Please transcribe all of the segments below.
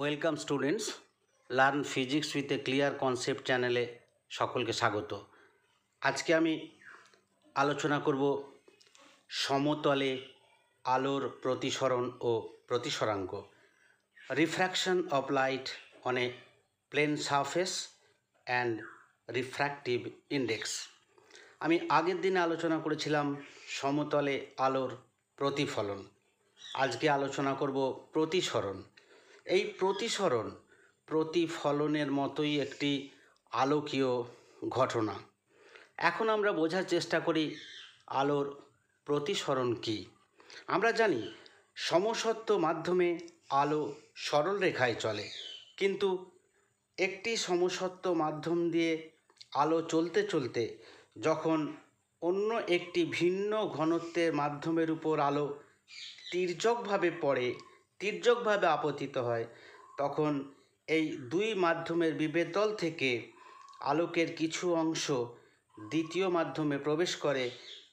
welcome students learn physics with a clear concept চ্যানেলে সকলকে স্বাগত আজকে আমি আলোচনা করব সমতলে আলোর প্রতিসরণ ও প্রতিসরাঙ্ক refraction of light on a plane surface and refractive index আমি আগের দিনে আলোচনা করেছিলাম সমতলে আলোর প্রতিফলন আজকে আলোচনা করব প্রতিসরণ এই প্রতিসরণ প্রতিফলনের মতোই একটি আলোকীয় ঘটনা এখন আমরা বোঝার চেষ্টা করি আলোর প্রতিসরণ কি আমরা জানি সমসত্ব মাধ্যমে আলো সরল রেখায় চলে কিন্তু একটি সমসত্ব মাধ্যম দিয়ে আলো চলতে চলতে যখন অন্য একটি ভিন্ন ঘনত্বের মাধ্যমের উপর আলো তির্যকভাবে পড়ে তির্যকভাবে আপতিত হয় তখন এই দুই মাধ্যমের বিবেতল থেকে আলোকের কিছু অংশ দ্বিতীয় মাধ্যমে প্রবেশ করে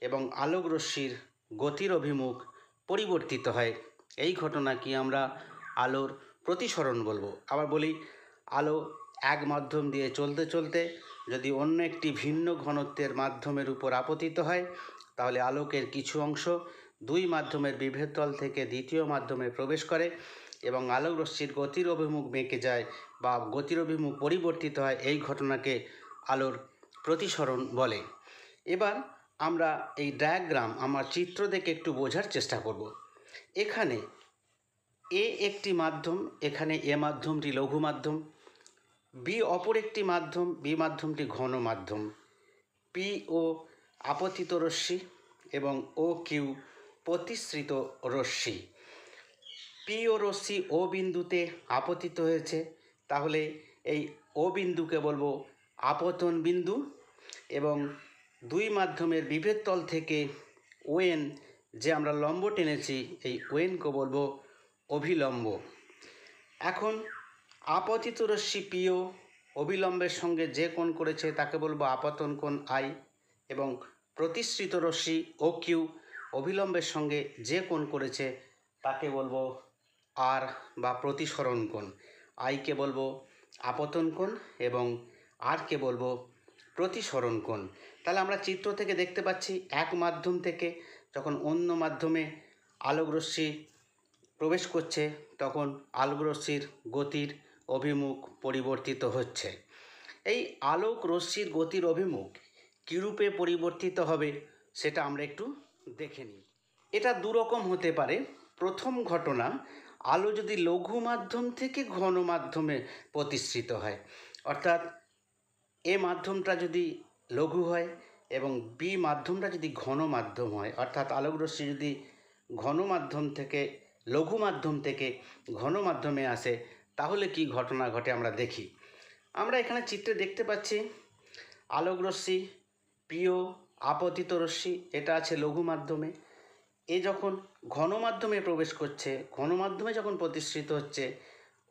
এবং আলোকরশ্মির গতির অভিমুখ পরিবর্তিত হয় এই ঘটনাকে আমরা আলোর প্রতিসরণ বলবো আবার বলি আলো এক মাধ্যম দিয়ে চলতে চলতে যদি অন্য একটি ভিন্ন ঘনত্বের মাধ্যমের উপর আপতিত হয় তাহলে আলোকের কিছু অংশ দুই মাধ্যমের বিভেদতল থেকে দ্বিতীয় মাধ্যমে প্রবেশ করে এবং আলোক রশ্মির গতির অভিমুখ বেঁকে যায় বা গতির অভিমুখ পরিবর্তিত হয় এই ঘটনাকে আলোর প্রতিসরণ বলে এবার আমরা এই ডায়াগ্রাম আমার চিত্র দেখে একটু বোঝার চেষ্টা করব এখানে এ একটি মাধ্যম এখানে এ মাধ্যমটি লঘু মাধ্যম বি অপর একটি মাধ্যম বি মাধ্যমটি ঘন মাধ্যম পি ও আপতিত রশ্মি এবং ও কিউ প্রতিশ্রিত রশ্মি পি ও রশ্মি ও বিন্দুতে আপতিত হয়েছে তাহলে এই ও বিন্দুকে বলবো আপতন বিন্দু এবং দুই মাধ্যমের বিভেদ তল থেকে ওয়েন যে আমরা লম্ব টেনেছি এই ওয়েনকে বলবো অভিলম্ব এখন আপতিত রশ্মি পিও অবিলম্বের সঙ্গে যে কোণ করেছে তাকে বলবো আপাতন কোণ আই এবং প্রতিশ্রিত রশ্মি ও কিউ অবিলম্বের সঙ্গে যে কোন করেছে তাকে বলবো আর বা প্রতিসরণ কোন আইকে বলবো আপতন কোন এবং আরকে বলবো প্রতিসরণ কোণ তাহলে আমরা চিত্র থেকে দেখতে পাচ্ছি এক মাধ্যম থেকে যখন অন্য মাধ্যমে আলোকরশ্মি প্রবেশ করছে তখন আলোকরশ্মির গতির অভিমুখ পরিবর্তিত হচ্ছে এই আলোক রশ্মির গতির অভিমুখ কীরূপে পরিবর্তিত হবে সেটা আমরা একটু দেখে নিই এটা দুরকম হতে পারে প্রথম ঘটনা আলো যদি লঘু মাধ্যম থেকে ঘন মাধ্যমে প্রতিষ্ঠিত হয় অর্থাৎ এ মাধ্যমটা যদি লঘু হয় এবং বি মাধ্যমটা যদি ঘন মাধ্যম হয় অর্থাৎ আলোকরশ্মি যদি ঘন মাধ্যম থেকে লঘু মাধ্যম থেকে ঘন মাধ্যমে আসে তাহলে কি ঘটনা ঘটে আমরা দেখি আমরা এখানে চিত্রে দেখতে পাচ্ছি আলোকরশ্মি পিও আপতিত রশ্মি এটা আছে লঘু মাধ্যমে এ যখন ঘন মাধ্যমে প্রবেশ করছে ঘন মাধ্যমে যখন প্রতিষ্ঠিত হচ্ছে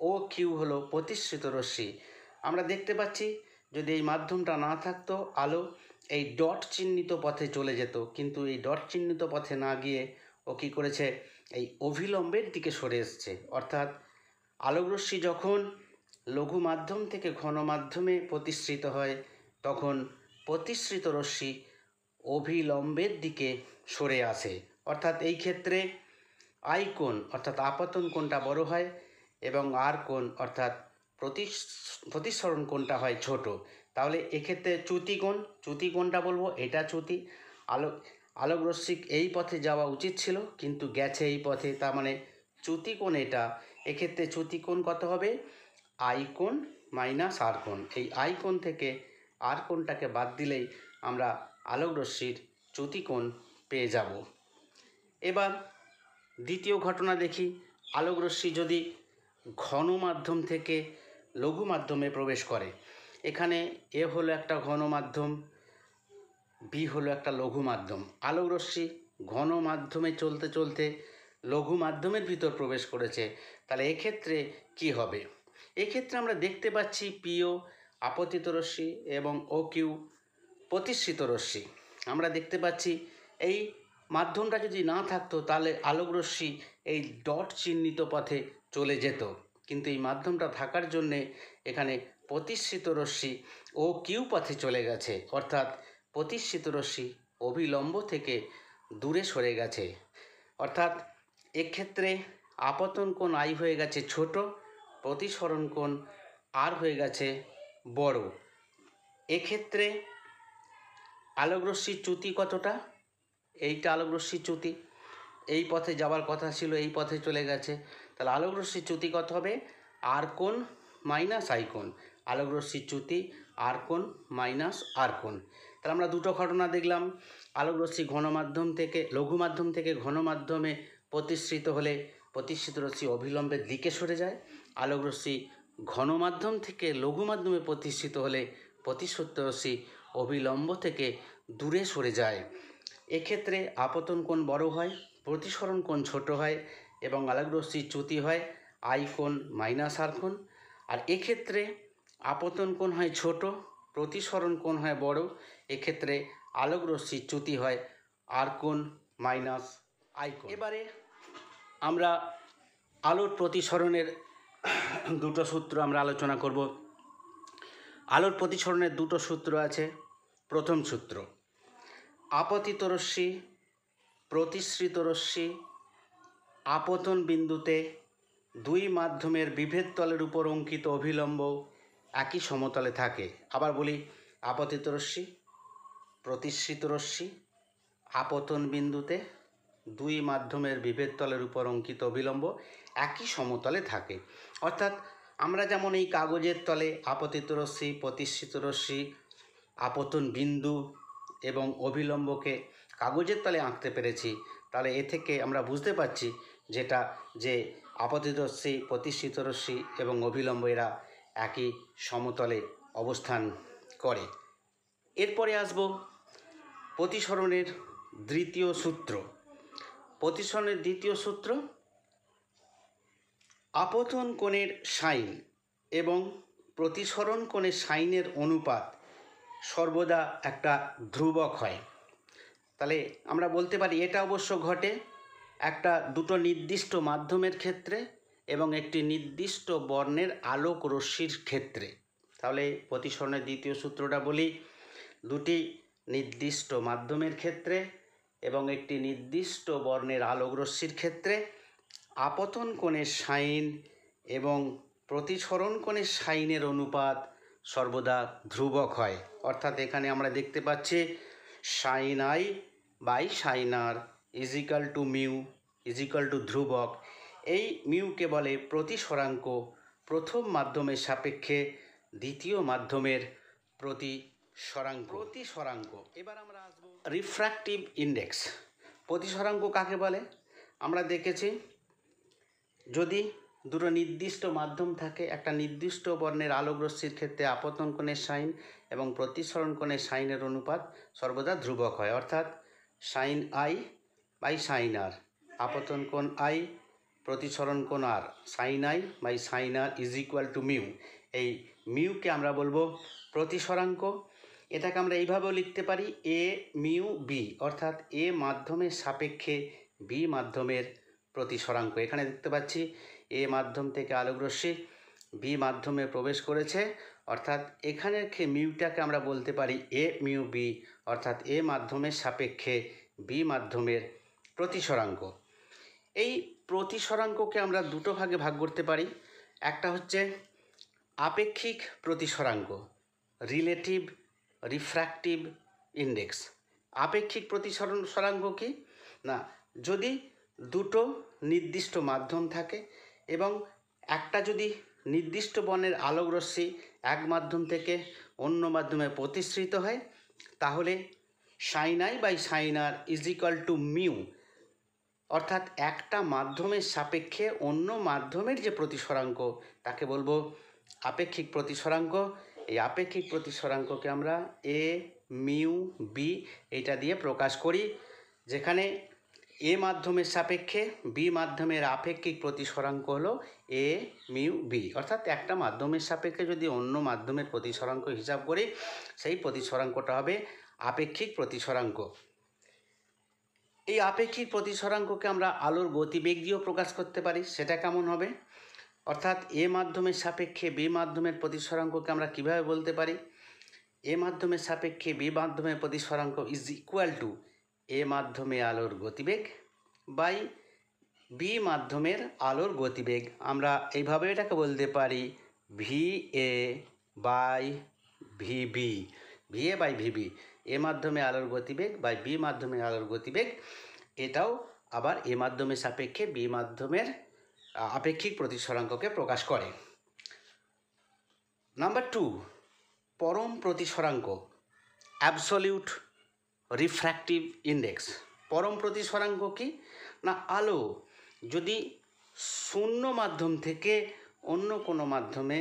ও কিউ হলো প্রতিষ্ঠিত রশ্মি আমরা দেখতে পাচ্ছি যদি এই মাধ্যমটা না থাকতো আলো এই ডট চিহ্নিত পথে চলে যেত কিন্তু এই ডট চিহ্নিত পথে না গিয়ে ও কী করেছে এই অভিলম্বের দিকে সরে এসছে অর্থাৎ আলোকরশ্মি যখন লঘু মাধ্যম থেকে ঘন মাধ্যমে প্রতিষ্ঠিত হয় তখন প্রতিশ্রিত রশ্মি অভিলম্বের দিকে সরে আসে অর্থাৎ এই ক্ষেত্রে আই অর্থাৎ আপাতন কোনটা বড় হয় এবং আর কোন অর্থাৎ প্রতি প্রতিসরণ কোনটা হয় ছোট তাহলে এক্ষেত্রে চ্যুতি কোন চ্যুতি কোনটা বলবো এটা চ্যুতি আলোক আলোকরশ্মিক এই পথে যাওয়া উচিত ছিল কিন্তু গেছে এই পথে তার মানে চ্যুতি কোন এটা এক্ষেত্রে চ্যুতি কোন কত হবে আই মাইনাস আর কোন এই আই থেকে আর কোনটাকে বাদ দিলেই আমরা আলোকরশ্মির চ্যুতিকোণ পেয়ে যাব এবার দ্বিতীয় ঘটনা দেখি আলোকরশ্মি যদি ঘন মাধ্যম থেকে লঘু মাধ্যমে প্রবেশ করে এখানে এ হলো একটা ঘন মাধ্যম বি হলো একটা লঘু মাধ্যম আলোকরশ্মি ঘন মাধ্যমে চলতে চলতে লঘু মাধ্যমের ভিতর প্রবেশ করেছে তাহলে এক্ষেত্রে কি হবে এক্ষেত্রে আমরা দেখতে পাচ্ছি পিও আপতিত রশ্মি এবং ও কিউ প্রতিষ্ঠিত রশ্মি আমরা দেখতে পাচ্ছি এই মাধ্যমটা যদি না থাকতো তাহলে আলোক রশ্মি এই ডট চিহ্নিত পথে চলে যেত কিন্তু এই মাধ্যমটা থাকার জন্যে এখানে প্রতিষ্ঠিত রশ্মি ও কিউ পথে চলে গেছে অর্থাৎ প্রতিষ্ঠিত রশ্মি অবিলম্ব থেকে দূরে সরে গেছে অর্থাৎ এক্ষেত্রে আপতন কোণ আই হয়ে গেছে ছোট প্রতিসরণ কোণ আর হয়ে গেছে বড় এক্ষেত্রে আলোকরশ্মির চ্যুতি কতটা এইটা আলোকরশ্মির চ্যুতি এই পথে যাওয়ার কথা ছিল এই পথে চলে গেছে তাহলে আলোকরশ্মির চ্যুতি কত হবে আর কোন মাইনাস আইকন আলোকরশ্মির চ্যুতি আর কোন মাইনাস আর কোন তাহলে আমরা দুটো ঘটনা দেখলাম আলোকরশ্মি ঘন মাধ্যম থেকে লঘু মাধ্যম থেকে ঘন মাধ্যমে প্রতিশ্রিত হলে প্রতিশ্রিত রশ্মি অবিলম্বের দিকে সরে যায় আলোকরশ্মি ঘন মাধ্যম থেকে লঘু মাধ্যমে প্রতিষ্ঠিত হলে প্রতিশ্রুত রশ্মি অবিলম্ব থেকে দূরে সরে যায় এক্ষেত্রে আপতন কোণ বড় হয় প্রতিসরণ কোণ ছোট হয় এবং আলোকরশ্মির চ্যুতি হয় আই কোণ মাইনাস আর কোণ আর এক্ষেত্রে আপতন কোণ হয় ছোট প্রতিসরণ কোণ হয় বড় এক্ষেত্রে আলোকরশ্মির চ্যুতি হয় আর কোণ মাইনাস আই কোণ এবারে আমরা আলোর প্রতিসরণের দুটো সূত্র আমরা আলোচনা করব আলোর প্রতিসরণের দুটো সূত্র আছে প্রথম সূত্র আপতিত রশ্মি প্রতিশ্রিত রশ্মি আপতন বিন্দুতে দুই মাধ্যমের বিভেদ তলের উপর অঙ্কিত অভিলম্ব একই সমতলে থাকে আবার বলি আপতিত রশ্মি প্রতিশ্রিত রশ্মি আপতন বিন্দুতে দুই মাধ্যমের বিভেদ তলের উপর অঙ্কিত অবিলম্ব একই সমতলে থাকে অর্থাৎ আমরা যেমন এই কাগজের তলে আপতিত রশ্মি প্রতিষ্ঠিত রশ্মি আপতন বিন্দু এবং অবিলম্বকে কাগজের তলে আঁকতে পেরেছি তাহলে এ থেকে আমরা বুঝতে পারছি যেটা যে আপতিত রশ্মি প্রতিষ্ঠিত রশ্মি এবং অবিলম্ব এরা একই সমতলে অবস্থান করে এরপরে আসব প্রতিসরণের দ্বিতীয় সূত্র প্রতিসরণের দ্বিতীয় সূত্র আপতন কোণের সাইন এবং প্রতিসরণ কোণের সাইনের অনুপাত সর্বদা একটা ধ্রুবক হয় তাহলে আমরা বলতে পারি এটা অবশ্য ঘটে একটা দুটো নির্দিষ্ট মাধ্যমের ক্ষেত্রে এবং একটি নির্দিষ্ট বর্ণের আলোক রশ্মির ক্ষেত্রে তাহলে প্রতিসরণের দ্বিতীয় সূত্রটা বলি দুটি নির্দিষ্ট মাধ্যমের ক্ষেত্রে এবং একটি নির্দিষ্ট বর্ণের আলোক রশ্মির ক্ষেত্রে আপতন কোণের সাইন এবং প্রতিসরণ কোণের সাইনের অনুপাত সর্বদা ধ্রুবক হয় অর্থাৎ এখানে আমরা দেখতে পাচ্ছি sine I by sine R is equal to mu is equal to ধ্রুবক এই মিউকে বলে প্রতিসরাঙ্ক প্রথম মাধ্যমের সাপেক্ষে দ্বিতীয় মাধ্যমের প্রতি সরাঙ্ক প্রতি সরাঙ্ক এবার আমরা আসবো রিফ্র্যাক্টিভ ইন্ডেক্স প্রতিসরাঙ্ক কাকে বলে আমরা দেখেছি যদি দুটো নির্দিষ্ট মাধ্যম থাকে একটা নির্দিষ্ট বর্ণের রশ্মির ক্ষেত্রে আপতন কোণের সাইন এবং প্রতিসরণ কোণের সাইনের অনুপাত সর্বদা ধ্রুবক হয় অর্থাৎ sine I by sine R আপতন কোণ আই প্রতিসরণ কোণ R sine I by sine R is equal to mu এই মিউকে আমরা বলবো প্রতিসরাঙ্ক এটাকে আমরা এইভাবেও লিখতে পারি এ মিউ বি অর্থাৎ এ মাধ্যমের সাপেক্ষে বি মাধ্যমের প্রতি সরাঙ্ক এখানে দেখতে পাচ্ছি এ মাধ্যম থেকে আলোকরশ্মি বি মাধ্যমে প্রবেশ করেছে অর্থাৎ এখানের খে মিউটাকে আমরা বলতে পারি এ মিউ বি অর্থাৎ এ মাধ্যমের সাপেক্ষে বি মাধ্যমের প্রতিসরাঙ্ক এই প্রতিসরাঙ্ককে আমরা দুটো ভাগে ভাগ করতে পারি একটা হচ্ছে আপেক্ষিক প্রতিসরাঙ্ক রিলেটিভ রিফ্র্যাক্টিভ ইন্ডেক্স আপেক্ষিক প্রতিসরণ সরাঙ্ক কি না যদি দুটো নির্দিষ্ট মাধ্যম থাকে এবং একটা যদি নির্দিষ্ট বর্ণের আলোকরশ্মি এক মাধ্যম থেকে অন্য মাধ্যমে প্রতিশ্রিত হয় তাহলে sine I by সাইনার is equal to mu অর্থাৎ একটা মাধ্যমের সাপেক্ষে অন্য মাধ্যমের যে প্রতিসরাঙ্ক তাকে বলবো আপেক্ষিক প্রতিসরাঙ্ক এই আপেক্ষিক প্রতিসরাঙ্ককে আমরা এ মিউ বি এটা দিয়ে প্রকাশ করি যেখানে এ মাধ্যমের সাপেক্ষে বি মাধ্যমের আপেক্ষিক প্রতিসরাঙ্ক হলো এ মিউ বি অর্থাৎ একটা মাধ্যমের সাপেক্ষে যদি অন্য মাধ্যমের প্রতিসরাঙ্ক হিসাব করি সেই প্রতিসরাঙ্কটা হবে আপেক্ষিক প্রতিসরাঙ্ক এই আপেক্ষিক প্রতিসরাঙ্ককে আমরা আলোর গতিবেগ দিয়েও প্রকাশ করতে পারি সেটা কেমন হবে অর্থাৎ এ মাধ্যমের সাপেক্ষে বি মাধ্যমের প্রতিসরাঙ্ককে আমরা কিভাবে বলতে পারি এ মাধ্যমের সাপেক্ষে বি মাধ্যমের প্রতিসরাঙ্ক ইজ ইকুয়াল টু এ মাধ্যমে আলোর গতিবেগ বাই বি মাধ্যমের আলোর গতিবেগ আমরা এইভাবে এটাকে বলতে পারি V A by V B V A by V B A মাধ্যমে আলোর গতিবেগ বাই বি মাধ্যমে আলোর গতিবেগ এটাও আবার এ মাধ্যমের সাপেক্ষে বি মাধ্যমের আপেক্ষিক প্রতিসরাঙ্ককে প্রকাশ করে নাম্বার টু পরম প্রতিসরাঙ্ক অ্যাবসলিউট রিফ্র্যাক্টিভ ইন্ডেক্স পরম প্রতিসরাঙ্ক কি না আলো যদি শূন্য মাধ্যম থেকে অন্য কোনো মাধ্যমে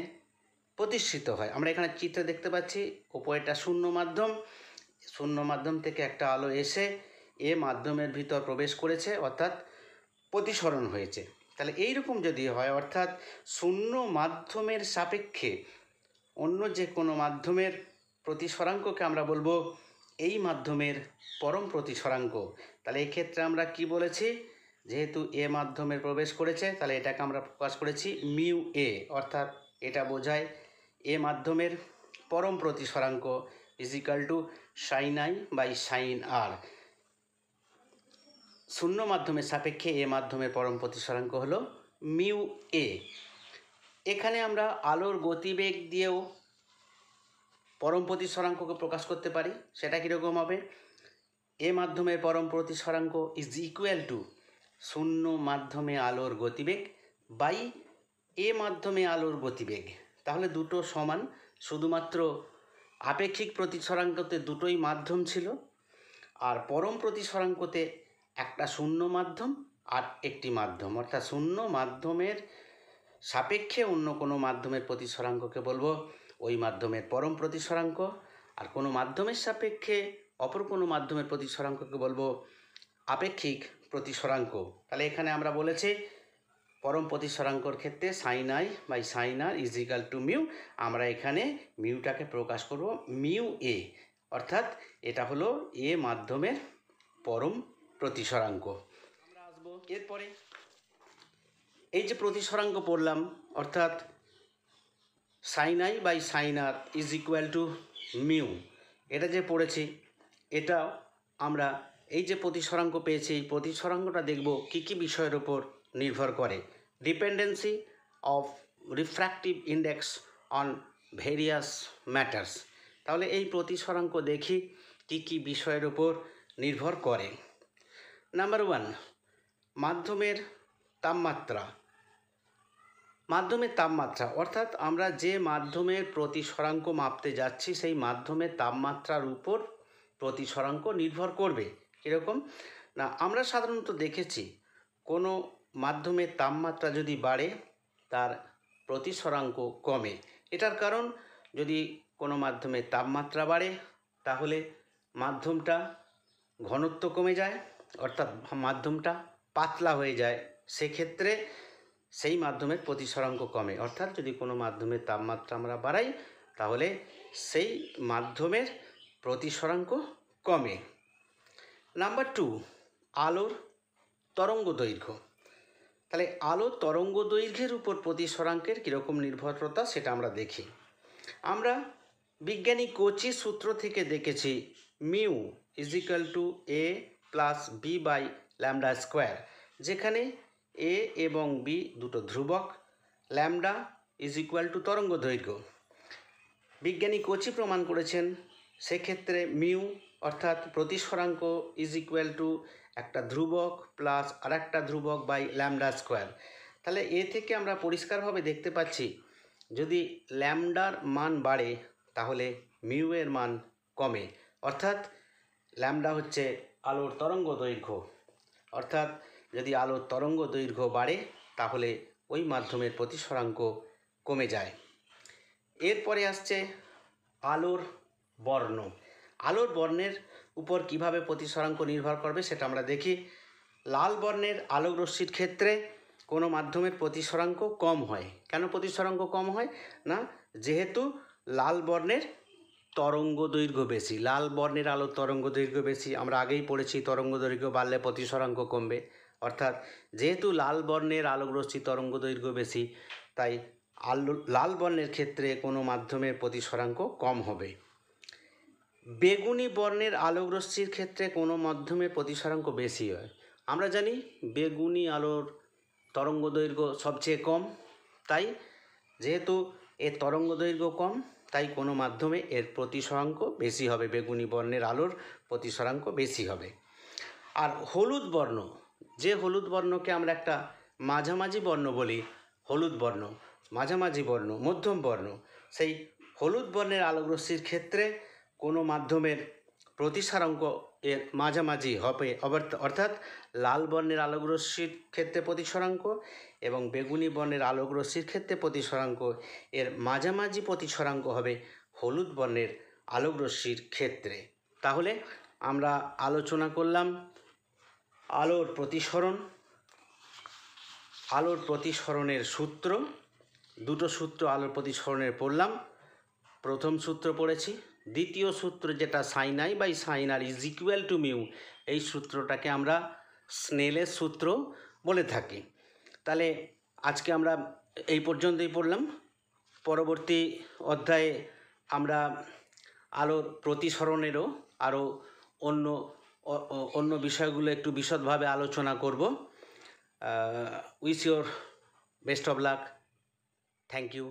প্রতিষ্ঠিত হয় আমরা এখানে চিত্র দেখতে পাচ্ছি ওপরেটা শূন্য মাধ্যম শূন্য মাধ্যম থেকে একটা আলো এসে এ মাধ্যমের ভিতর প্রবেশ করেছে অর্থাৎ প্রতিসরণ হয়েছে তাহলে এই রকম যদি হয় অর্থাৎ শূন্য মাধ্যমের সাপেক্ষে অন্য যে কোনো মাধ্যমের প্রতিসরাঙ্ককে আমরা বলবো এই মাধ্যমের পরম প্রতিসরাঙ্ক তাহলে এক্ষেত্রে আমরা কি বলেছি যেহেতু এ মাধ্যমে প্রবেশ করেছে তাহলে এটাকে আমরা প্রকাশ করেছি মিউ এ অর্থাৎ এটা বোঝায় এ মাধ্যমের পরম প্রতিসরাঙ্ক is equal to sine I by sine R শূন্য মাধ্যমের সাপেক্ষে এ মাধ্যমের পরম প্রতিসরাঙ্ক হলো মিউ এ এখানে আমরা আলোর গতিবেগ দিয়েও পরম প্রতিস্বরাঙ্ককে প্রকাশ করতে পারি সেটা কীরকম হবে এ মাধ্যমে পরম প্রতিস্বরাঙ্ক ইজ ইকুয়াল টু শূন্য মাধ্যমে আলোর গতিবেগ বাই এ মাধ্যমে আলোর গতিবেগ তাহলে দুটো সমান শুধুমাত্র আপেক্ষিক প্রতিস্বরাঙ্কতে দুটোই মাধ্যম ছিল আর পরম প্রতিস্বরাঙ্কতে একটা শূন্য মাধ্যম আর একটি মাধ্যম অর্থাৎ শূন্য মাধ্যমের সাপেক্ষে অন্য কোনো মাধ্যমের প্রতিস্বরাঙ্ককে বলবো ওই মাধ্যমের পরম প্রতিসরাঙ্ক আর কোনো মাধ্যমের সাপেক্ষে অপর কোনো মাধ্যমের প্রতিসরাঙ্ককে বলবো আপেক্ষিক প্রতিসরাঙ্ক তাহলে এখানে আমরা বলেছি পরম প্রতিসরাঙ্কর ক্ষেত্রে sine I by sine R is equal to mu আমরা এখানে মিউটাকে প্রকাশ করব মিউ এ অর্থাৎ এটা হলো এ মাধ্যমের পরম প্রতিসরাঙ্ক আমরা আসবো এরপরে এই যে প্রতিসরাঙ্ক পড়লাম অর্থাৎ sine I by সাইনার is equal to mu এটা যে পড়েছি এটা আমরা এই যে প্রতিসরাঙ্ক পেয়েছি এই প্রতিসরাঙ্কটা দেখব কী কী বিষয়ের উপর নির্ভর করে dependency of refractive index on various matters তাহলে এই প্রতিসরাঙ্ক দেখি কি কি বিষয়ের উপর নির্ভর করে নাম্বার ওয়ান মাধ্যমের তাপমাত্রা মাধ্যমের তাপমাত্রা অর্থাৎ আমরা যে মাধ্যমের প্রতি সরাঙ্ক মাপতে যাচ্ছি সেই মাধ্যমের তাপমাত্রার উপর প্রতি সরাঙ্ক নির্ভর করবে কীরকম না আমরা সাধারণত দেখেছি কোনো মাধ্যমের তাপমাত্রা যদি বাড়ে তার প্রতি সরাঙ্ক কমে এটার কারণ যদি কোনো মাধ্যমে তাপমাত্রা বাড়ে তাহলে মাধ্যমটা ঘনত্ব কমে যায় অর্থাৎ মাধ্যমটা পাতলা হয়ে যায় সেক্ষেত্রে সেই মাধ্যমের প্রতিসরাঙ্ক কমে অর্থাৎ যদি কোনো মাধ্যমের তাপমাত্রা আমরা বাড়াই তাহলে সেই মাধ্যমের প্রতিসরাঙ্ক কমে নাম্বার টু আলোর তরঙ্গ দৈর্ঘ্য তাহলে আলো তরঙ্গ দৈর্ঘ্যের উপর প্রতিসরাঙ্কের কীরকম নির্ভরতা সেটা আমরা দেখি আমরা বিজ্ঞানী কোচি সূত্র থেকে দেখেছি mu is equal to A plus B by lambda square যেখানে এ এবং বি দুটো ধ্রুবক ল্যামডা ইজ ইকুয়াল টু তরঙ্গ দৈর্ঘ্য বিজ্ঞানী কোচি প্রমাণ করেছেন সেক্ষেত্রে মিউ অর্থাৎ প্রতিস্বরাঙ্ক ইজ ইকুয়াল টু একটা ধ্রুবক প্লাস আর একটা ধ্রুবক বাই ল্যামডা স্কোয়ার তাহলে এ থেকে আমরা পরিষ্কারভাবে দেখতে পাচ্ছি যদি ল্যামডার মান বাড়ে তাহলে মিউয়ের মান কমে অর্থাৎ ল্যামডা হচ্ছে আলোর তরঙ্গ দৈর্ঘ্য অর্থাৎ যদি আলোর তরঙ্গ দৈর্ঘ্য বাড়ে তাহলে ওই মাধ্যমের প্রতিসরাঙ্ক কমে যায় এরপরে আসছে আলোর বর্ণ আলোর বর্ণের উপর কিভাবে প্রতিসরাঙ্ক নির্ভর করবে সেটা আমরা দেখি লাল বর্ণের আলোক রশ্মির ক্ষেত্রে কোনো মাধ্যমের প্রতিসরাঙ্ক কম হয় কেন প্রতিসরাঙ্ক কম হয় না যেহেতু লাল বর্ণের তরঙ্গ দৈর্ঘ্য বেশি লাল বর্ণের আলোর তরঙ্গ দৈর্ঘ্য বেশি আমরা আগেই পড়েছি তরঙ্গ দৈর্ঘ্য বাড়লে প্রতিসরাঙ্ক কমবে অর্থাৎ যেহেতু লাল বর্ণের আলোকরশ্মি তরঙ্গ দৈর্ঘ্য বেশি তাই আলো লাল বর্ণের ক্ষেত্রে কোনো মাধ্যমের প্রতিসরাঙ্ক কম হবে বেগুনি বর্ণের আলোকরশ্মির ক্ষেত্রে কোনো মাধ্যমের প্রতিসরাঙ্ক বেশি হয় আমরা জানি বেগুনি আলোর তরঙ্গ দৈর্ঘ্য সবচেয়ে কম তাই যেহেতু এর তরঙ্গ দৈর্ঘ্য কম তাই কোনো মাধ্যমে এর প্রতিসরাঙ্ক বেশি হবে বেগুনি বর্ণের আলোর প্রতিসরাঙ্ক বেশি হবে আর হলুদ বর্ণ যে হলুদ বর্ণকে আমরা একটা মাঝামাঝি বর্ণ বলি হলুদ বর্ণ মাঝামাঝি বর্ণ মধ্যম বর্ণ সেই হলুদ বর্ণের আলোকরশ্মির ক্ষেত্রে কোনো মাধ্যমের প্রতিসারাঙ্ক এর মাঝামাঝি হবে অর্থাৎ লাল বর্ণের আলোকরশ্মির ক্ষেত্রে প্রতিসরাঙ্ক এবং বেগুনি বর্ণের আলোকরশ্মির ক্ষেত্রে প্রতিসরাঙ্ক এর মাঝামাঝি প্রতিসরাঙ্ক হবে হলুদ বর্ণের আলোকরশ্মির ক্ষেত্রে তাহলে আমরা আলোচনা করলাম আলোর প্রতিসরণ আলোর প্রতিসরণের সূত্র দুটো সূত্র আলোর প্রতিসরণের পড়লাম প্রথম সূত্র পড়েছি দ্বিতীয় সূত্র যেটা sine i by সাইনার is equal to mu এই সূত্রটাকে আমরা স্নেলের সূত্র বলে থাকি তাহলে আজকে আমরা এই পর্যন্তই পড়লাম পরবর্তী অধ্যায়ে আমরা আলোর প্রতিসরণেরও আরও অন্য অন্য বিষয়গুলো একটু বিশদভাবে আলোচনা করব with your best of luck thank you